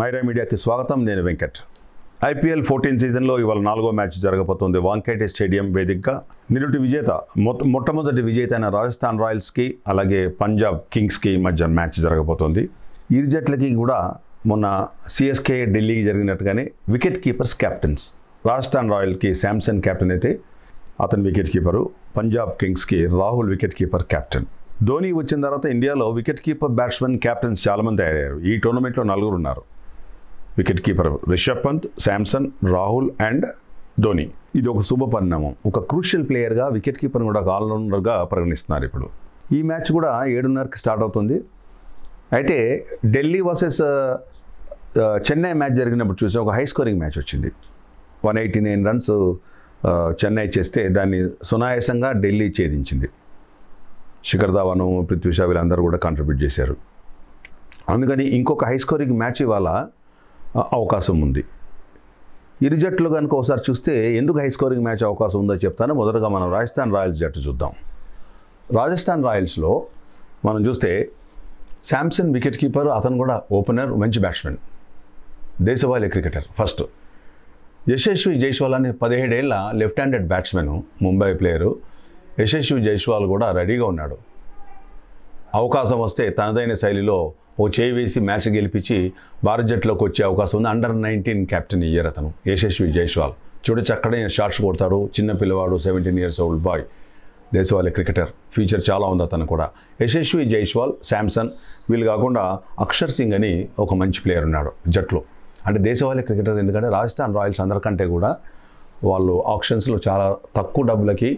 మైరా మీడియాకి స్వాగతం నేను వెంకట్ ఐపీఎల్ ఫోర్టీన్ సీజన్లో ఇవాళ నాలుగో మ్యాచ్ జరగబోతోంది వాంకైటే స్టేడియం వేదికగా నిరుటి విజేత మొట్టమొదటి విజేత అయిన రాజస్థాన్ రాయల్స్కి అలాగే పంజాబ్ కింగ్స్కి మధ్య మ్యాచ్ జరగబోతోంది ఇరు జట్లకి కూడా మొన్న సిఎస్కే ఢిల్లీకి జరిగినట్టుగానే వికెట్ కీపర్స్ క్యాప్టెన్స్ రాజస్థాన్ రాయల్కి శాంసన్ క్యాప్టెన్ అయితే అతని వికెట్ కీపరు పంజాబ్ కింగ్స్కి Rahul wicket keeper captain Dhoni వచ్చిన తర్వాత ఇండియాలో వికెట్ కీపర్ బ్యాట్స్మెన్ క్యాప్టెన్స్ చాలామంది అయ్యారు ఈ టోర్నమెంట్లో నలుగురు ఉన్నారు wicket keeper Rishabh Pant Samson Rahul and Dhoni ఇది ఒక శుభ పరిణామం ఒక క్రూషియల్ ప్లేయర్గా వికెట్ కీపర్ని కూడా ఆల్రౌండర్గా పరిగణిస్తున్నారు ఇప్పుడు ఈ మ్యాచ్ కూడా ఏడున్నరకి స్టార్ట్ అవుతుంది అయితే ఢిల్లీ వర్సెస్ చెన్నై మ్యాచ్ జరిగినప్పుడు చూసి ఒక హై స్కోరింగ్ మ్యాచ్ వచ్చింది one eighty nine runs Chennai చేస్తే దాన్ని సునాయాసంగా ఢిల్లీ ఛేదించింది శిఖర్ ధావను పృథ్వీ షా వీళ్ళందరూ కూడా కాంట్రిబ్యూట్ చేశారు అందుకని ఇంకొక హై స్కోరింగ్ మ్యాచ్ ఇవాళ అవకాశం ఉంది ఇరు జట్లు కనుక ఒకసారి చూస్తే ఎందుకు హై స్కోరింగ్ మ్యాచ్ అవకాశం ఉందో చెప్తాను మొదటగా మనం రాజస్థాన్ రాయల్స్ జట్టు చూద్దాం రాజస్థాన్ రాయల్స్లో మనం చూస్తే శాంసన్ వికెట్ కీపర్ అతను కూడా ఓపెనర్ మంచి బ్యాట్స్మెన్ దేశవాళీ క్రికెటర్ ఫస్ట్ యశస్వి జైస్వాల్ అనే పదిహేడేళ్ల left handed batsmen Mumbai player Yashasvi Jaiswal కూడా రెడీగా ఉన్నాడు అవకాశం వస్తే తనదైన శైలిలో ఓ చేయి వేసి మ్యాచ్ గెలిపించి భారత్ జట్టులోకి వచ్చే అవకాశం ఉంది అండర్ నైన్టీన్ కెప్టెన్ ఇయ్యర్ అతను యశస్వి జైస్వాల్ చూడ చక్కడే షార్ట్స్ కొడతాడు చిన్న పిల్లవాడు సెవెంటీన్ ఇయర్స్ ఓల్డ్ బాయ్ దేశవాళి క్రికెటర్ ఫ్యూచర్ చాలా ఉంది అతను కూడా యశస్వి జైస్వాల్ శాంసన్ వీళ్ళు కాకుండా అక్షర్ సింగ్ అని ఒక మంచి ప్లేయర్ ఉన్నాడు జట్లో అంటే దేశవాళీ క్రికెటర్ ఎందుకంటే రాజస్థాన్ రాయల్స్ అందరికంటే కూడా వాళ్ళు ఆప్షన్స్లో చాలా తక్కువ డబ్బులకి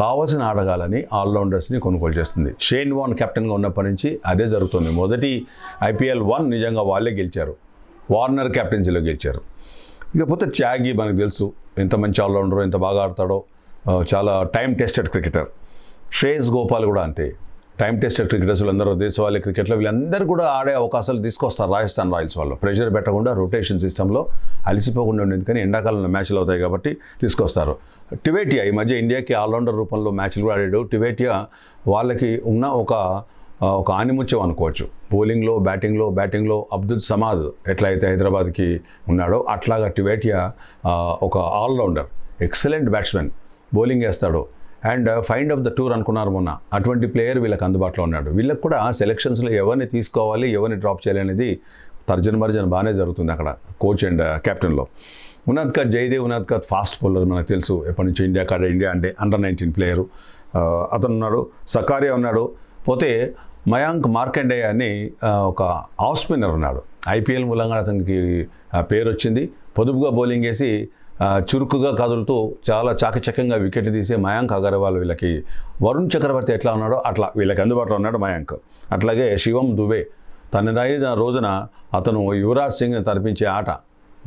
కావాల్సిన ఆటగాళ్ళని ఆల్రౌండర్స్ని కొనుగోలు చేస్తుంది షేన్ వాన్ కెప్టెన్గా ఉన్నప్పటి నుంచి అదే జరుగుతుంది మొదటి ఐపీఎల్ వన్ నిజంగా వాళ్ళే గెలిచారు వార్నర్ కెప్టెన్సీలో గెలిచారు ఇకపోతే త్యాగి మనకు తెలుసు ఎంత మంచి ఆల్రౌండరో ఎంత బాగా ఆడతాడో చాలా time tested cricketer Shreyas Gopal కూడా అంతే టైం టెస్టెడ్ క్రికెటర్స్ వీళ్ళందరూ దేశవాళీ క్రికెట్లో వీళ్ళందరూ కూడా ఆడే అవకాశాలు తీసుకొస్తారు రాజస్థాన్ రాయల్స్ వాళ్ళు ప్రెషర్ పెట్టకుండా రొటేషన్ సిస్టంలో అలసిపోకుండా ఉండేది కానీ ఎండాకాలంలో మ్యాచ్లు అవుతాయి కాబట్టి తీసుకొస్తారు టివేటియా ఈ మధ్య ఇండియాకి ఆల్రౌండర్ రూపంలో మ్యాచ్లు కూడా ఆడాడు టివేటియా వాళ్ళకి ఉన్న ఒక ఒక ఆనిముత్యం అనుకోవచ్చు బౌలింగ్లో బ్యాటింగ్లో బ్యాటింగ్లో అబ్దుల్ సమాద్ ఎట్లయితే హైదరాబాద్కి ఉన్నాడో అట్లాగా టివేటియా ఒక ఆల్రౌండర్ ఎక్సలెంట్ బ్యాట్స్మెన్ బౌలింగ్ వేస్తాడు and find of the tour అనుకున్నారు మొన్న అటువంటి ప్లేయర్ వీళ్ళకి అందుబాటులో ఉన్నాడు వీళ్ళకి కూడా సెలెక్షన్స్లో ఎవరిని తీసుకోవాలి ఎవరిని డ్రాప్ చేయాలి అనేది తర్జన మర్జన బాగానే జరుగుతుంది అక్కడ కోచ్ అండ్ కెప్టెన్లో Unadkat Jaydev Unadkat fast bowler మనకు తెలుసు ఎప్పటి నుంచి ఇండియా కాడ ఇండియా అంటే అండర్ నైన్టీన్ ప్లేయరు అతను ఉన్నాడు సకారియా ఉన్నాడు పోతే మయాంక్ మార్కెండేయ అని uh, ఒక ఆఫ్ స్పిన్నర్ ఉన్నాడు ఐపీఎల్ మూలంగా అతనికి uh, పేరు వచ్చింది పొదుపుగా బౌలింగ్ వేసి చురుకుగా కదులుతూ చాలా చాకచక్యంగా వికెట్లు తీసే మయాంక్ అగర్వాల్ వీళ్ళకి వరుణ్ చక్రవర్తి ఎట్లా ఉన్నాడో అట్లా వీళ్ళకి అందుబాటులో ఉన్నాడు మయాంక్ అట్లాగే శివం దుబే తన రోజున అతను యువరాజ్ సింగ్ని తరిపించే ఆట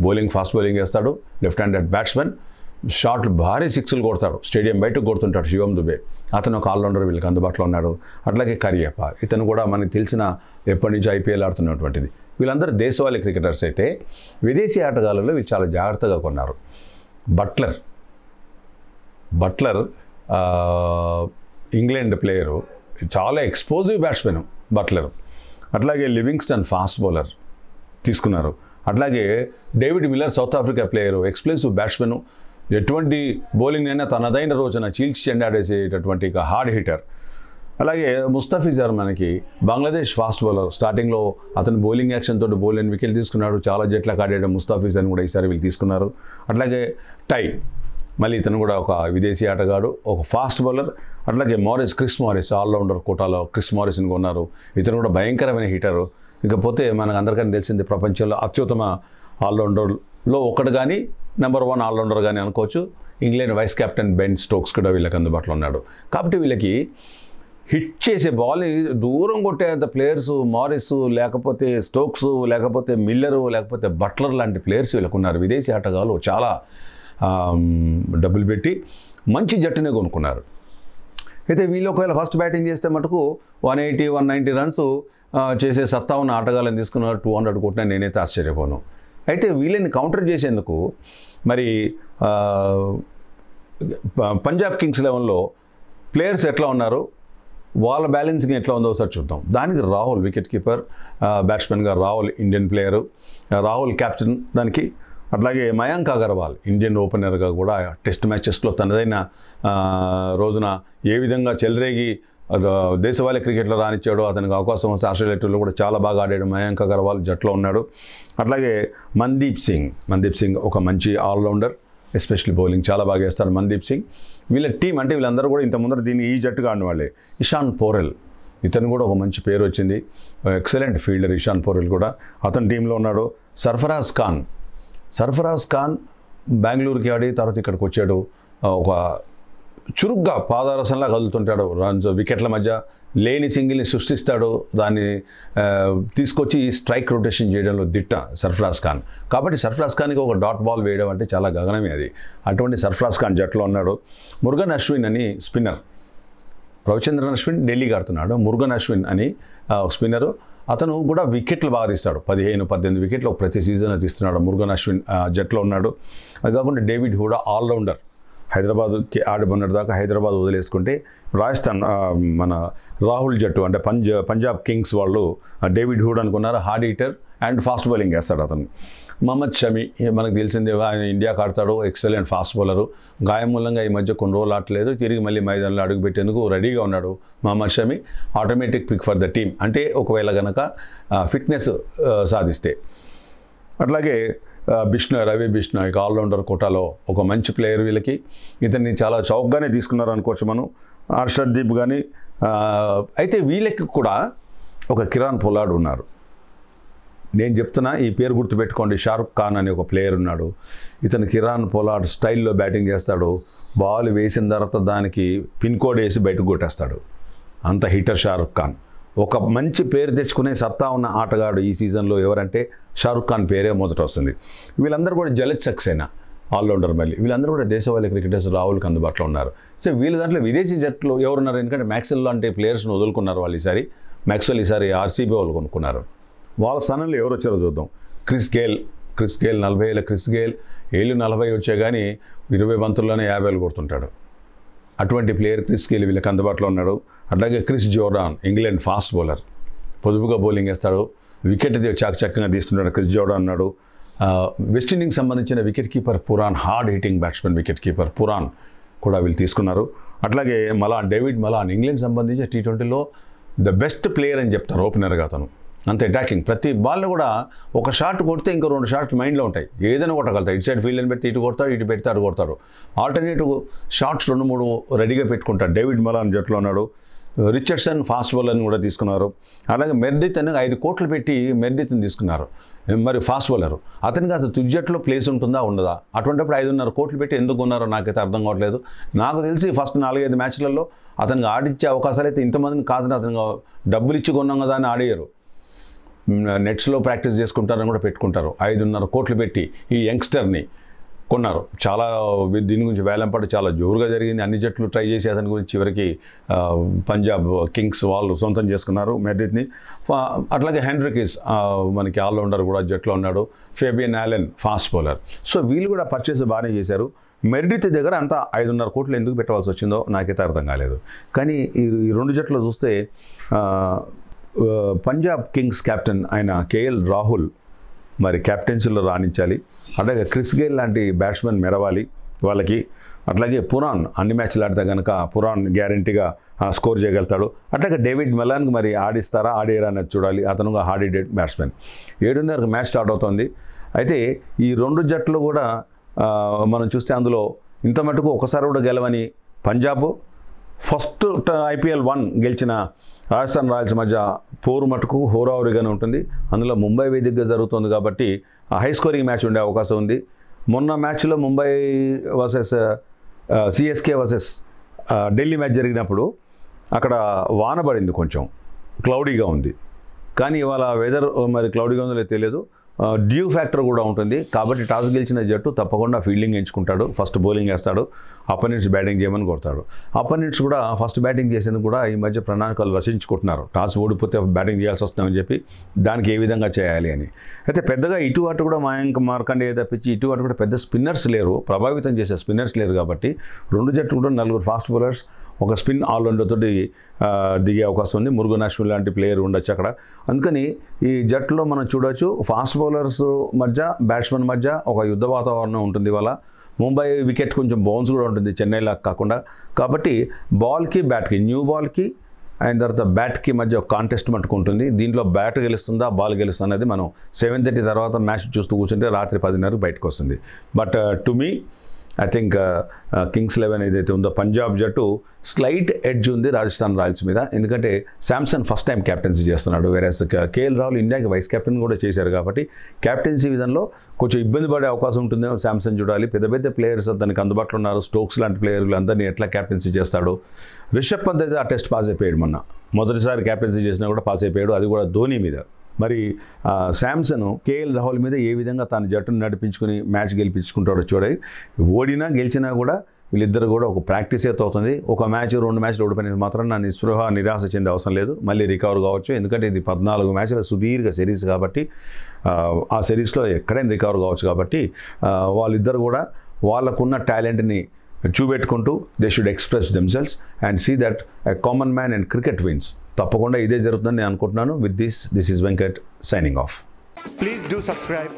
బౌలింగ్ ఫాస్ట్ బౌలింగ్ వేస్తాడు లెఫ్ట్ హ్యాండెడ్ బ్యాట్స్మెన్ షార్ట్లు భారీ సిక్స్లు కొడతాడు స్టేడియం బయటకు కొడుతుంటాడు శివం దుబే అతను ఒక ఆల్రౌండర్ వీళ్ళకి అందుబాటులో ఉన్నాడు అట్లాగే కరియప్ప ఇతను కూడా మనకు తెలిసిన ఎప్పటి నుంచి ఐపీఎల్ ఆడుతున్నటువంటిది వీళ్ళందరూ దేశవాళీ క్రికెటర్స్ అయితే విదేశీ ఆటగాళ్ళలో వీళ్ళు చాలా జాగ్రత్తగా కొన్నారు బట్లర్ బట్లర్ ఇంగ్లాండ్ ప్లేయరు చాలా ఎక్స్పోజివ్ బ్యాట్స్మెన్ బట్లర్ అట్లాగే లివింగ్స్టన్ ఫాస్ట్ బౌలర్ తీసుకున్నారు అట్లాగే David Miller South Africa player explosive batsmen ఎటువంటి బౌలింగ్ అయినా తనదైన రోజున చీల్చి చెండాడేసేటటువంటి హార్డ్ హీటర్ అలాగే ముస్తఫిజార్ మనకి బంగ్లాదేశ్ ఫాస్ట్ బౌలర్ స్టార్టింగ్లో అతను బౌలింగ్ యాక్షన్ తోటి బౌలింగ్ వికెట్ తీసుకున్నాడు చాలా జట్ల కాడేట ముస్తాఫిజ్ అని కూడా ఈసారి వీళ్ళు తీసుకున్నారు అట్లాగే టై మళ్ళీ ఇతను కూడా ఒక విదేశీ ఆటగాడు ఒక ఫాస్ట్ బౌలర్ అట్లాగే మారిస్ క్రిస్ మారిస్ ఆల్రౌండర్ కోటాలో క్రిస్ మారిస్ని కొన్నారు ఇతను కూడా భయంకరమైన హీటరు ఇకపోతే మనకు అందరికీ తెలిసింది ప్రపంచంలో అత్యుత్తమ ఆల్రౌండర్లో ఒకటి కానీ నెంబర్ వన్ ఆల్రౌండర్ కానీ అనుకోవచ్చు England vice captain Ben Stokes కూడా వీళ్ళకి అందుబాటులో ఉన్నాడు కాబట్టి వీళ్ళకి హిట్ చేసే బాల్ని దూరం కొట్టేంత ప్లేయర్స్ మారిస్ లేకపోతే స్టోక్స్ లేకపోతే మిల్లరు లేకపోతే బట్లర్ లాంటి ప్లేయర్స్ వీళ్ళకున్నారు విదేశీ ఆటగాళ్ళు చాలా డబ్బులు పెట్టి మంచి జట్టునే కొనుక్కున్నారు అయితే వీళ్ళు ఒకవేళ ఫస్ట్ బ్యాటింగ్ చేస్తే మటుకు one eighty one ninety runs చేసే సత్తా ఉన్న ఆటగాళ్ళని తీసుకున్నారు టూ హండ్రెడ్ కొట్టినా నేనైతే ఆశ్చర్యపోను అయితే వీళ్ళని కౌంటర్ చేసేందుకు మరి పంజాబ్ కింగ్స్ లెవెన్లో ప్లేయర్స్ ఎట్లా ఉన్నారు వాళ్ళ బ్యాలెన్సింగ్ ఎట్లా ఉందో ఒకసారి చూద్దాం దానికి రాహుల్ వికెట్ కీపర్ బ్యాట్స్మెన్గా Rahul Indian player Rahul captain దానికి అట్లాగే మయాంక్ అగర్వాల్ ఇండియన్ ఓపెనర్గా కూడా టెస్ట్ మ్యాచెస్లో తనదైన రోజున ఏ విధంగా చెలరేగి దేశవాళీ క్రికెట్లో రానిచ్చాడు అతనికి అవకాశం వస్తే ఆస్ట్రేలియా కూడా చాలా బాగా ఆడాడు మయాంక్ అగర్వాల్ జట్లో ఉన్నాడు అట్లాగే మందీప్ సింగ్ మందీప్ సింగ్ ఒక మంచి ఆల్రౌండర్ ఎస్పెషల్లీ బౌలింగ్ చాలా బాగా వేస్తారు మందీప్ సింగ్ వీళ్ళ టీం అంటే వీళ్ళందరూ కూడా ఇంత ముందర దీన్ని ఈ జట్టుగా ఆడిన వాళ్ళే ఇషాన్ పోరెల్ ఇతను కూడా ఒక మంచి పేరు వచ్చింది ఎక్సలెంట్ ఫీల్డర్ ఇషాన్ పోరెల్ కూడా అతని టీంలో ఉన్నాడు సర్ఫరాజ్ ఖాన్ సర్ఫరాజ్ ఖాన్ బెంగళూరుకి ఆడి తర్వాత ఇక్కడికి వచ్చాడు ఒక చురుగ్గా పాదరసంలా కదులుతుంటాడు వికెట్ల మధ్య లేని సింగిల్ని సృష్టిస్తాడు దాన్ని తీసుకొచ్చి స్ట్రైక్ రొటేషన్ చేయడంలో దిట్ట సర్ఫరాజ్ ఖాన్ కాబట్టి సర్ఫరాజ్ ఖాన్కి ఒక డాట్ బాల్ వేయడం అంటే చాలా గగనమే అది అటువంటి సర్ఫరాజ్ ఖాన్ జట్లో ఉన్నాడు మురుగన్ అశ్విన్ అని స్పిన్నర్ రవిచంద్రన్ అశ్విన్ ఢిల్లీకి ఆడుతున్నాడు మురుగన్ అశ్విన్ అని ఒక స్పిన్నరు అతను కూడా వికెట్లు బాగా తీస్తాడు పదిహేను పద్దెనిమిది వికెట్లు ప్రతి సీజన్లో తీస్తున్నాడు మురుగన్ అశ్విన్ జట్లో ఉన్నాడు అది కాకుండా డేవిడ్ హూడా ఆల్రౌండర్ హైదరాబాద్కి ఆడి దాకా హైదరాబాద్ వదిలేసుకుంటే రాజస్థాన్ మన రాహుల్ జట్టు అంటే పంజా పంజాబ్ కింగ్స్ వాళ్ళు డేవిడ్ హూడ్ అనుకున్నారు hard hitter and fast bowling వేస్తాడు అతను మహమ్మద్ షమి మనకు తెలిసిందే ఆయన ఇండియాకి ఆడతాడు ఎక్సలెంట్ ఫాస్ట్ బౌలరు గాయం మూలంగా ఈ మధ్య కొన్ని రోజులు ఆడలేదు తిరిగి మళ్ళీ మైదానంలో అడుగుపెట్టేందుకు రెడీగా ఉన్నాడు Mohammed Shami automatic pick for the team అంటే ఒకవేళ కనుక ఫిట్నెస్ సాధిస్తే అట్లాగే బిష్ణు రవి ఇక ఆల్రౌండర్ కోటాలో ఒక మంచి ప్లేయర్ వీళ్ళకి ఇతన్ని చాలా చౌకగానే తీసుకున్నారు అనుకోవచ్చు మనం హర్షర్దీప్ కానీ అయితే వీళ్ళకి కూడా ఒక కిరాన్ పొలాడు ఉన్నారు నేను చెప్తున్నా ఈ పేరు గుర్తుపెట్టుకోండి షారుఖ్ ఖాన్ అనే ఒక ప్లేయర్ ఉన్నాడు ఇతను కిరాన్ పొలాడు స్టైల్లో బ్యాటింగ్ చేస్తాడు బాల్ వేసిన తర్వాత దానికి పిన్ కోడ్ వేసి బయటకు కొట్టేస్తాడు అంత హిటర్ షారుఖ్ ఖాన్ ఒక మంచి పేరు తెచ్చుకునే సత్తా ఉన్న ఆటగాడు ఈ సీజన్లో ఎవరంటే షారుఖ్ ఖాన్ పేరే మొదట వస్తుంది వీళ్ళందరూ కూడా జలజ్ సక్సేనా ఆల్రౌండర్ మళ్ళీ వీళ్ళందరూ కూడా దేశవాళీ క్రికెటర్స్ రాహుల్కి అందుబాటులో ఉన్నారు సో వీళ్ళ దాంట్లో విదేశీ జట్లు ఎవరున్నారు ఎందుకంటే మ్యాక్సెల్ లాంటి ప్లేయర్స్ని వదులుకున్నారు వాళ్ళు ఈసారి మ్యాక్సెల్ ఈసారి ఆర్సీబీ వాళ్ళు కొనుక్కున్నారు వాళ్ళ స్థానంలో ఎవరు వచ్చారో చూద్దాం క్రిస్ గేల్ క్రిస్ గేల్ నలభై ఏళ్ళ క్రిస్ గేల్ ఏళ్ళు నలభై వచ్చే కానీ ఇరవై బంతుల్లోనే యాభై ఏళ్ళు కొడుతుంటాడు అటువంటి ప్లేయర్ క్రిస్ గేల్ వీళ్ళకి అందుబాటులో ఉన్నాడు అట్లాగే Chris Jordan England fast bowler పొదుపుగా బౌలింగ్ వేస్తాడు వికెట్ చాకచక్యంగా తీస్తున్నాడు క్రిస్ జోర్డాన్ ఉన్నాడు వెస్టిండీకి సంబంధించిన wicket keeper Pooran hard hitting batsmen wicket keeper Pooran కూడా వీళ్ళు తీసుకున్నారు అట్లాగే మలాన్ డేవిడ్ మలాన్ ఇంగ్లాండ్ సంబంధించిన టీ ట్వంటీలో ద బెస్ట్ ప్లేయర్ అని చెప్తారు ఓపెనర్గా అతను అంత అటాకింగ్ ప్రతి బాల్లో కూడా ఒక షాట్ కొడితే ఇంకో రెండు షార్ట్ మైండ్లో ఉంటాయి ఏదైనా కొట్టగలుగుతాయి ఇటు సైడ్ ఫీల్డ్ని పెట్టి ఇటు కొడతాడు ఇటు పెడితే అటు కొడతాడు ఆల్టర్నేటివ్ షాట్స్ రెండు మూడు రెడీగా పెట్టుకుంటాడు డేవిడ్ మలాన్ జట్లో ఉన్నాడు రిచర్డ్సన్ ఫాస్ట్ అని కూడా తీసుకున్నారు అలాగే మెర్దిత్ అని ఐదు కోట్లు పెట్టి మెర్డిత్ని తీసుకున్నారు మరి ఫాస్ట్ బౌలర్ అతనికి అతను తుజ్జట్లో ప్లేస్ ఉంటుందా ఉండదా అటువంటిప్పుడు ఐదున్నర కోట్లు పెట్టి ఎందుకు ఉన్నారో నాకైతే అర్థం కావట్లేదు నాకు తెలిసి ఫస్ట్ నాలుగైదు మ్యాచ్లలో అతనికి ఆడించే అవకాశాలు అయితే ఇంతమందిని కాదని అతను డబ్బులు ఇచ్చి కొన్నాం కదా అని ఆడేయరు నెట్స్లో ప్రాక్టీస్ చేసుకుంటారని కూడా పెట్టుకుంటారు ఐదున్నర కోట్లు పెట్టి ఈ యంగ్స్టర్ని కొన్నారు చాలా దీని గురించి వేలంపాటు చాలా జోరుగా జరిగింది అన్ని జట్లు ట్రై చేసి అతని గురించి చివరికి పంజాబ్ కింగ్స్ వాళ్ళు సొంతం చేసుకున్నారు మెడ్రిత్ని అట్లాగే హెండ్రికిస్ మనకి ఆల్రౌండర్ కూడా జట్లో ఉన్నాడు Fabian Allen fast bowler so వీళ్ళు కూడా పర్చేస్ బాగానే చేశారు మెరిడిత్ దగ్గర అంతా ఐదున్నర కోట్లు ఎందుకు పెట్టవలసి వచ్చిందో నాకైతే అర్థం కాలేదు కానీ ఈ రెండు జట్లు చూస్తే పంజాబ్ కింగ్స్ కెప్టెన్ అయిన కేఎల్ రాహుల్ మరి కెప్టెన్సీలో రాణించాలి అలాగే క్రిస్ గేల్ లాంటి బ్యాట్స్మెన్ మెరవాలి వాళ్ళకి అట్లాగే పురాన్ అన్ని మ్యాచ్లు ఆడితే కనుక పురాన్ గ్యారంటీగా స్కోర్ చేయగలుగుతాడు అట్లాగే డేవిడ్ మెలాన్కి మరి ఆడిస్తారా ఆడేరా అనేది చూడాలి అతను హార్డీ డేట్ బ్యాట్స్మెన్ ఏడున్నరకు మ్యాచ్ స్టార్ట్ అవుతుంది అయితే ఈ రెండు జట్లు కూడా మనం చూస్తే అందులో ఇంత మటుకు ఒకసారి కూడా గెలవని పంజాబ్ ఫస్ట్ ఐపీఎల్ వన్ గెలిచిన రాజస్థాన్ రాయల్స్ మధ్య పోరు మటుకు హోరావరిగానే ఉంటుంది అందులో ముంబై వేదికగా జరుగుతుంది కాబట్టి హై స్కోరింగ్ మ్యాచ్ ఉండే అవకాశం ఉంది మొన్న మ్యాచ్లో Mumbai versus CSK versus Delhi match జరిగినప్పుడు అక్కడ వాన పడింది కొంచెం క్లౌడీగా ఉంది కానీ ఇవాళ వెదర్ మరి క్లౌడీగా ఉందో తెలియదు డ్యూ ఫ్యాక్టర్ కూడా ఉంటుంది కాబట్టి టాస్ గెలిచిన జట్టు తప్పకుండా ఫీల్డింగ్ ఎంచుకుంటాడు ఫస్ట్ బౌలింగ్ వేస్తాడు అపోనెంట్స్ బ్యాటింగ్ చేయమని కొడతాడు అపోనెంట్స్ కూడా ఫస్ట్ బ్యాటింగ్ చేసేందుకు కూడా ఈ మధ్య ప్రణాళికలు రచించుకుంటున్నారు టాస్ ఓడిపోతే బ్యాటింగ్ చేయాల్సి వస్తుందని చెప్పి దానికి ఏ విధంగా చేయాలి అని అయితే పెద్దగా ఇటు అటు కూడా మాయాంక మార్కండే తప్పించి ఇటు అటు కూడా పెద్ద స్పిన్నర్స్ లేరు ప్రభావితం చేసే స్పిన్నర్స్ లేరు కాబట్టి రెండు జట్లు కూడా నలుగురు ఫాస్ట్ బౌలర్స్ ఒక స్పిన్ ఆల్రౌండర్తో దిగే అవకాశం ఉంది మురుగు లాంటి ప్లేయర్ ఉండొచ్చు అక్కడ అందుకని ఈ జట్టులో మనం చూడవచ్చు ఫాస్ట్ బౌలర్స్ మధ్య బ్యాట్స్మెన్ మధ్య ఒక యుద్ధ వాతావరణం ఉంటుంది వల్ల ముంబై వికెట్ కొంచెం బౌన్స్ కూడా ఉంటుంది చెన్నైలా కాకుండా కాబట్టి బాల్కి బ్యాట్కి న్యూ బాల్కి అయిన తర్వాత బ్యాట్కి మధ్య ఒక కాంటెస్ట్ మట్టుకుంటుంది దీంట్లో బ్యాట్ గెలుస్తుందా బాల్ గెలుస్తుంది అనేది మనం సెవెన్ థర్టీ తర్వాత మ్యాచ్ చూస్తూ కూర్చుంటే రాత్రి పదిన్నరకు బయటకు వస్తుంది but to me I think Kings eleven ఏదైతే ఉందో పంజాబ్ జట్టు స్లైట్ ఎడ్జ్ ఉంది రాజస్థాన్ రాయల్స్ మీద ఎందుకంటే శాంసన్ ఫస్ట్ టైం క్యాప్టెన్సీ చేస్తున్నాడు వేరే కేఎల్ రాహుల్ ఇండియాకి వైస్ కెప్టెన్ కూడా చేశారు కాబట్టి క్యాప్టెన్సీ విధంలో కొంచెం ఇబ్బంది పడే అవకాశం ఉంటుందేమో శాంసన్ చూడాలి పెద్ద పెద్ద ప్లేయర్స్ దానికి అందుబాటులో ఉన్నారు స్టోక్స్ లాంటి ప్లేయర్లు అందరినీ ఎట్లా క్యాప్టెన్సీ చేస్తాడు రిషబ్ పంత్ అయితే ఆ టెస్ట్ పాస్ అయిపోయాడు మొన్న మొదటిసారి క్యాప్టెన్సీ చేసినా కూడా పాస్ అయిపోయాడు అది కూడా ధోని మీద మరి శాంసన్ కేఎల్ రాహుల్ మీద ఏ విధంగా తన జట్టును నడిపించుకుని మ్యాచ్ గెలిపించుకుంటాడో చూడాలి ఓడినా గెలిచినా కూడా వీళ్ళిద్దరు కూడా ఒక ప్రాక్టీసే అవుతుంది ఒక మ్యాచ్ రెండు మ్యాచ్లు ఓడిపోయినది మాత్రం నా నిస్పృహ నిరాశ చెందే అవసరం లేదు మళ్ళీ రికవర్ కావచ్చు ఎందుకంటే ఇది పద్నాలుగు మ్యాచ్ల సుదీర్ఘ సిరీస్ కాబట్టి ఆ సిరీస్లో ఎక్కడైనా రికవర్ కావచ్చు కాబట్టి వాళ్ళిద్దరు కూడా వాళ్ళకున్న టాలెంట్ని చూపెట్టుకుంటూ they should express themselves and see that a common man and cricket wins తప్పకుండా ఇదే జరుగుతుందని నేను అనుకుంటున్నాను with this this is Venkat signing off please do subscribe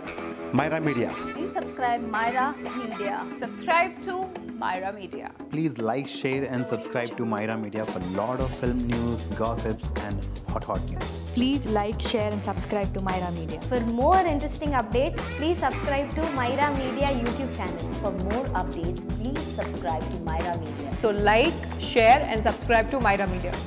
Myra Media please subscribe Myra Media subscribe to Myra Media. Please like, share, and subscribe to Myra Media for lot of film news, gossips, and hot, hot news. Please like, share, and subscribe to Myra Media. For more interesting updates, please subscribe to Myra Media YouTube channel. For more updates, please subscribe to Myra Media. So, like, share, and subscribe to Myra Media.